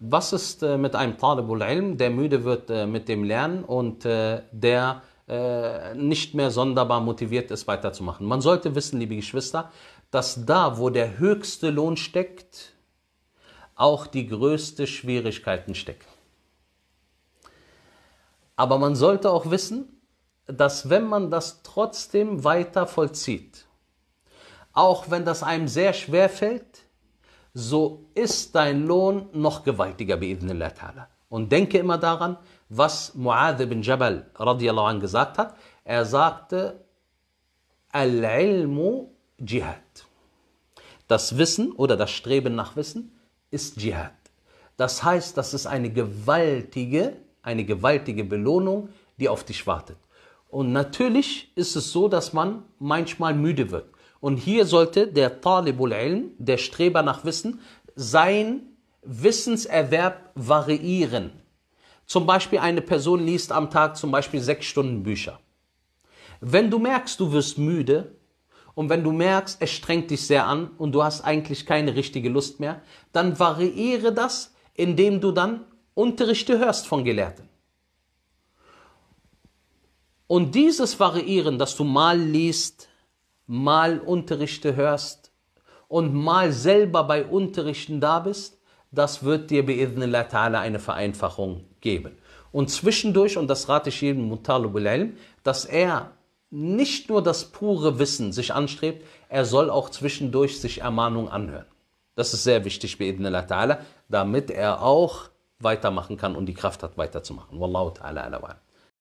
Was ist äh, mit einem Talibul Ilm, der müde wird äh, mit dem Lernen und äh, der nicht mehr sonderbar motiviert ist, weiterzumachen? Man sollte wissen, liebe Geschwister, dass da, wo der höchste Lohn steckt, auch die größten Schwierigkeiten stecken. Aber man sollte auch wissen, dass wenn man das trotzdem weiter vollzieht, auch wenn das einem sehr schwer fällt, so ist dein Lohn noch gewaltiger bi'idhnillah ta'ala. Und denke immer daran, was Muad ibn Jabal radiallahu an gesagt hat. Er sagte, Al-Ilmu Jihad. Das Wissen oder das Streben nach Wissen ist Jihad. Das heißt, das ist eine gewaltige, eine gewaltige Belohnung, die auf dich wartet. Und natürlich ist es so, dass man manchmal müde wird. Und hier sollte der Talibul Ilm, der Streber nach Wissen, sein Wissenserwerb variieren. Zum Beispiel eine Person liest am Tag zum Beispiel sechs Stunden Bücher. Wenn du merkst, du wirst müde und wenn du merkst, es strengt dich sehr an und du hast eigentlich keine richtige Lust mehr, dann variiere das, indem du dann Unterrichte hörst von Gelehrten. Und dieses Variieren, dass du mal liest, mal Unterrichte hörst und mal selber bei Unterrichten da bist, das wird dir bi'idhnillah ta'ala eine Vereinfachung geben. Und zwischendurch, und das rate ich jedem Mutalib ilm dass er nicht nur das pure Wissen sich anstrebt, er soll auch zwischendurch sich Ermahnung anhören. Das ist sehr wichtig, bi'idhnillah ta'ala, damit er auch weitermachen kann und die Kraft hat, weiterzumachen. Wallahu ta'ala ala